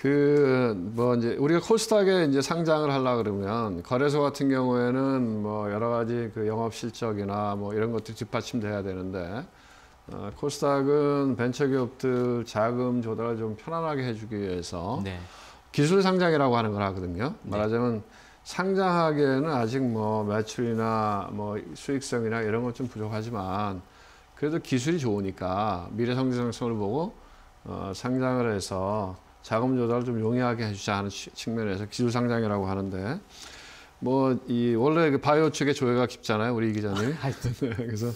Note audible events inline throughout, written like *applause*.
그 뭐 이제 우리가 코스닥에 이제 상장을 하려 그러면 거래소 같은 경우에는 뭐 여러 가지 그 영업 실적이나 뭐 이런 것들이 뒷받침돼야 되는데 어, 코스닥은 벤처기업들 자금 조달을 좀 편안하게 해주기 위해서 네. 기술 상장이라고 하는 걸 하거든요. 네. 말하자면 네. 상장하기에는 아직 뭐 매출이나 뭐 수익성이나 이런 것 좀 부족하지만 그래도 기술이 좋으니까 미래 성장성을 보고 어, 상장을 해서 자금 조달을 좀 용이하게 해주자 하는 측면에서 기술 상장이라고 하는데 뭐 이 원래 그 바이오 측의 조회가 깊잖아요 우리 이 기자님. *laughs* *laughs* 네, 그래서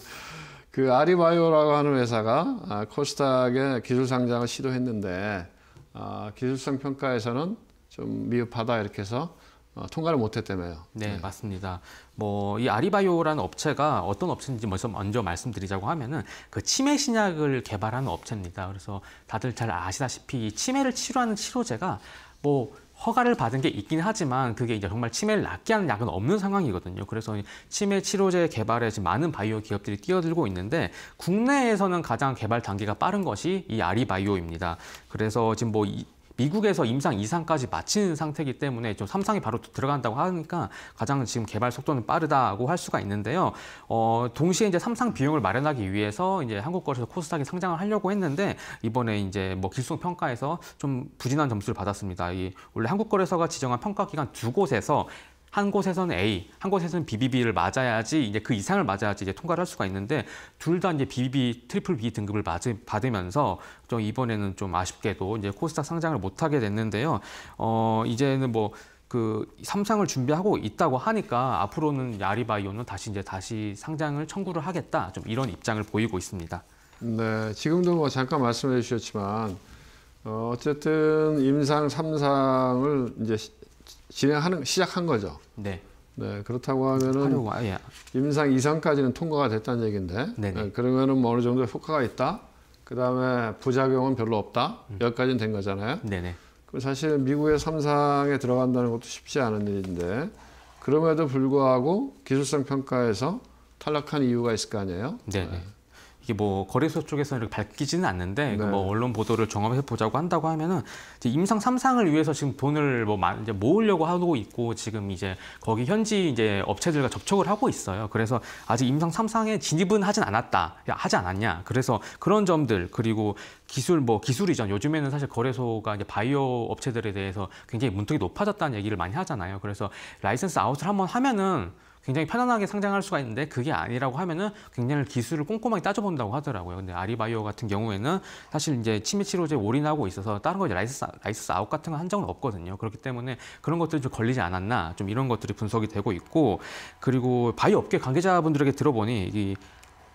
그 아리바이오라고 하는 회사가 아, 코스닥에 기술 상장을 시도했는데 아, 기술성 평가에서는 좀 미흡하다 이렇게 해서 어, 통과를 못했다며요. 네, 네. 맞습니다. 뭐 이아리바이오라는 업체가 어떤 업체인지 먼저, 먼저 말씀드리자고 하면은 그 치매 신약을 개발하는 업체입니다. 그래서 다들 잘 아시다시피 이 치매를 치료하는 치료제가 뭐 허가를 받은 게 있긴 하지만 그게 이제 정말 치매를 낫게 하는 약은 없는 상황이거든요. 그래서 치매 치료제 개발에 지금 많은 바이오 기업들이 뛰어들고 있는데 국내에서는 가장 개발 단계가 빠른 것이 이 아리바이오입니다. 그래서 지금 뭐 이, 미국에서 임상 이상까지 마친 상태이기 때문에 좀삼상이 바로 들어간다고 하니까 가장 지금 개발 속도는 빠르다고 할 수가 있는데요. 어, 동시에 이제 삼상 비용을 마련하기 위해서 이제 한국 거래소 코스닥에 상장을 하려고 했는데 이번에 이제 뭐 길속 평가에서 좀 부진한 점수를 받았습니다. 이 원래 한국 거래소가 지정한 평가 기간 두 곳에서 한 곳에서는 A, 한 곳에서는 BBB를 맞아야지 이제 그 이상을 맞아야지 이제 통과를 할 수가 있는데 둘 다 이제 BBB, 트리플 B 등급을 맞으, 받으면서 좀 이번에는 좀 아쉽게도 이제 코스닥 상장을 못 하게 됐는데요. 어, 이제는 뭐 그 삼상을 준비하고 있다고 하니까 앞으로는 야리바이오는 다시 이제 다시 상장을 청구를 하겠다 좀 이런 입장을 보이고 있습니다. 네, 지금도 뭐 잠깐 말씀해 주셨지만 어, 어쨌든 임상 삼상을 이제 진행하는 시작한 거죠. 네. 네 그렇다고 하면은 와 예. 임상 이상까지는 통과가 됐다는 얘기인데 네, 그러면은 뭐 어느 정도 효과가 있다. 그 다음에 부작용은 별로 없다. 음. 여기까지는 된 거잖아요. 네네. 그 사실 미국의 삼상에 들어간다는 것도 쉽지 않은 일인데 그럼에도 불구하고 기술성 평가에서 탈락한 이유가 있을 거 아니에요. 네네. 네. 이게 뭐 거래소 쪽에서 이렇게 밝히지는 않는데 뭐 네. 뭐 언론 보도를 종합해 보자고 한다고 하면은 이제 임상 삼상을 위해서 지금 돈을 뭐 이제 모으려고 하고 있고 지금 이제 거기 현지 이제 업체들과 접촉을 하고 있어요. 그래서 아직 임상 삼상에 진입은 하진 않았다. 하지 않았냐. 그래서 그런 점들 그리고 기술 뭐기술이죠 요즘에는 사실 거래소가 이제 바이오 업체들에 대해서 굉장히 문턱이 높아졌다는 얘기를 많이 하잖아요. 그래서 라이센스 아웃을 한번 하면은 굉장히 편안하게 상장할 수가 있는데 그게 아니라고 하면은 굉장히 기술을 꼼꼼하게 따져본다고 하더라고요. 근데 아리바이오 같은 경우에는 사실 이제 치매 치료제 올인하고 있어서 다른 거 이제 라이센스, 라이스 아웃 같은 건 한정은 없거든요. 그렇기 때문에 그런 것들이 좀 걸리지 않았나 좀 이런 것들이 분석이 되고 있고 그리고 바이오 업계 관계자분들에게 들어보니 이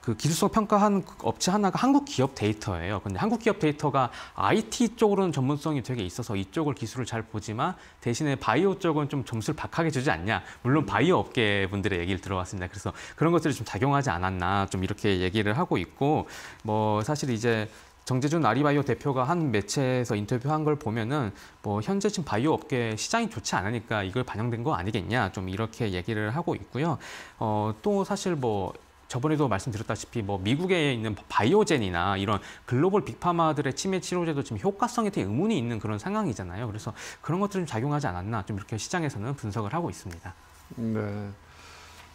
그 기술성 평가한 업체 하나가 한국 기업 데이터예요. 근데 한국 기업 데이터가 IT 쪽으로는 전문성이 되게 있어서 이쪽을 기술을 잘 보지만 대신에 바이오 쪽은 좀 점수를 박하게 주지 않냐. 물론 바이오 업계 분들의 얘기를 들어봤습니다. 그래서 그런 것들이 좀 작용하지 않았나 좀 이렇게 얘기를 하고 있고 뭐 사실 이제 정재준 아리바이오 대표가 한 매체에서 인터뷰한 걸 보면은 뭐 현재 지금 바이오 업계 시장이 좋지 않으니까 이걸 반영된 거 아니겠냐 좀 이렇게 얘기를 하고 있고요. 어 또 사실 뭐 저번에도 말씀드렸다시피 뭐 미국에 있는 바이오젠이나 이런 글로벌 빅파마들의 치매 치료제도 지금 효과성에 대해 의문이 있는 그런 상황이잖아요. 그래서 그런 것들이 좀 작용하지 않았나 좀 이렇게 시장에서는 분석을 하고 있습니다. 네.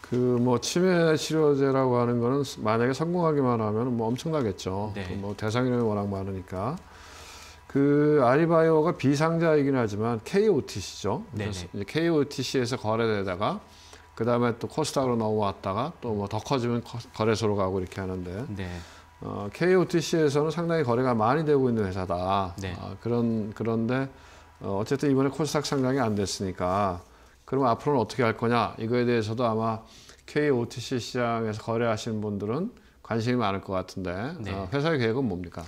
그뭐 치매 치료제라고 하는 거는 만약에 성공하기만 하면 뭐 엄청나겠죠. 네. 그 뭐대상이 워낙 많으니까. 그 아리바이오가 비상자이긴 하지만 KOTC죠. 네, 네. KOTC에서 거래되다가 그 다음에 또 코스닥으로 넘어왔다가 또 뭐 더 커지면 거래소로 가고 이렇게 하는데 네. 어, KOTC에서는 상당히 거래가 많이 되고 있는 회사다. 네. 어, 그런 그런데 어, 어쨌든 이번에 코스닥 상장이 안 됐으니까 그러면 앞으로는 어떻게 할 거냐 이거에 대해서도 아마 KOTC 시장에서 거래하시는 분들은 관심이 많을 것 같은데 네. 어, 회사의 계획은 뭡니까?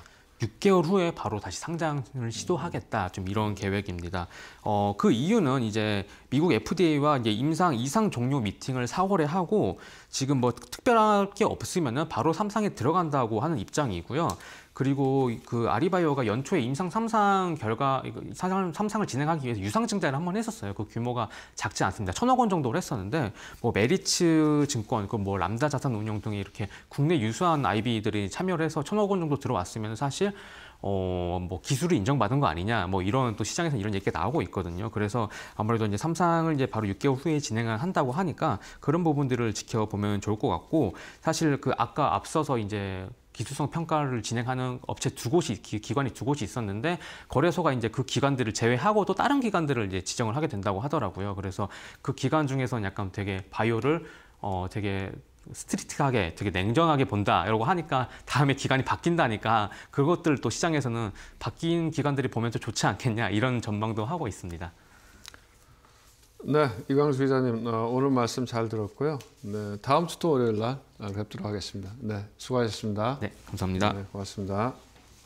6개월 후에 바로 다시 상장을 시도하겠다 좀 이런 계획입니다. 어, 그 이유는 이제 미국 FDA와 이제 임상 이상 종료 미팅을 4월에 하고 지금 뭐 특별할 게 없으면은 바로 삼상에 들어간다고 하는 입장이고요. 그리고 그 아리바이오가 연초에 임상 3상 결과, 3상을 진행하기 위해서 유상증자를 한 번 했었어요. 그 규모가 작지 않습니다. 천억 원 정도를 했었는데, 뭐 메리츠 증권, 그뭐 람다 자산 운용 등이 이렇게 국내 유수한 아이비들이 참여를 해서 천억 원 정도 들어왔으면 사실 어, 뭐 기술을 인정받은 거 아니냐, 뭐 이런 또 시장에서 이런 얘기가 나오고 있거든요. 그래서 아무래도 이제 삼상을 이제 바로 6개월 후에 진행을 한다고 하니까 그런 부분들을 지켜보면 좋을 것 같고 사실 그 아까 앞서서 이제 기술성 평가를 진행하는 업체 두 곳이 기, 관이두 곳이 있었는데 거래소가 이제 그 기관들을 제외하고 또 다른 기관들을 이제 지정을 하게 된다고 하더라고요. 그래서 그 기관 중에서는 약간 되게 바이오를 어 되게 스트리트하게 되게 냉정하게 본다 이러고 하니까 다음에 기간이 바뀐다니까 그것들 또 시장에서는 바뀐 기관들이 보면 좀 좋지 않겠냐 이런 전망도 하고 있습니다. 네, 이광수 기자님 어, 오늘 말씀 잘 들었고요. 네, 다음 주또 월요일 날 뵙도록 하겠습니다. 네, 수고하셨습니다. 네, 감사합니다. 네, 고맙습니다.